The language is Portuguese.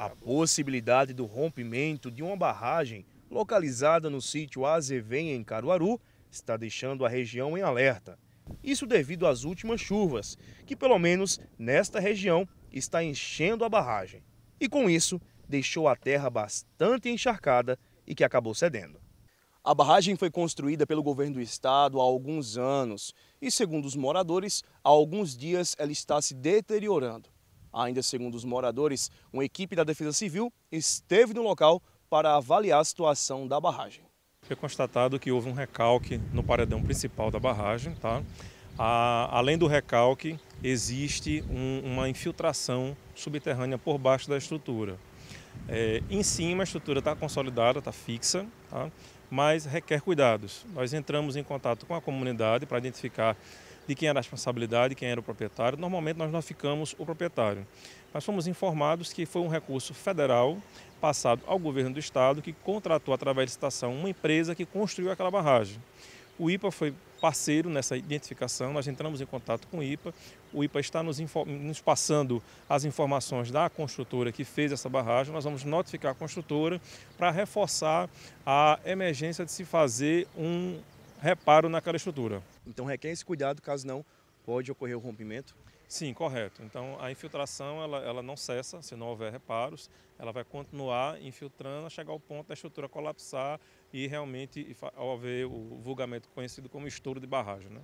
a possibilidade do rompimento de uma barragem localizada no sítio Azevém, em Caruaru, está deixando a região em alerta. Isso devido às últimas chuvas, que pelo menos nesta região está enchendo a barragem. E com isso, deixou a terra bastante encharcada e que acabou cedendo. A barragem foi construída pelo governo do estado há alguns anos e, segundo os moradores, há alguns dias ela está se deteriorando. Ainda segundo os moradores, uma equipe da Defesa Civil esteve no local para avaliar a situação da barragem. Foi constatado que houve um recalque no paredão principal da barragem. Tá? A, além do recalque, existe um, uma infiltração subterrânea por baixo da estrutura. É, em cima, a estrutura está consolidada, está fixa, tá? mas requer cuidados. Nós entramos em contato com a comunidade para identificar de quem era a responsabilidade, quem era o proprietário. Normalmente nós não ficamos o proprietário. Mas fomos informados que foi um recurso federal passado ao governo do estado que contratou através de licitação uma empresa que construiu aquela barragem. O IPA foi parceiro nessa identificação, nós entramos em contato com o IPA, o IPA está nos, nos, passando as informações da construtora que fez essa barragem, nós vamos notificar a construtora para reforçar a emergência de se fazer um reparo naquela estrutura. Então requer esse cuidado, caso não, pode ocorrer o rompimento? Sim, correto. Então a infiltração ela, ela não cessa se não houver reparos, ela vai continuar infiltrando, chegar ao ponto da estrutura colapsar e realmente haver o vulgamento conhecido como estouro de barragem. Né?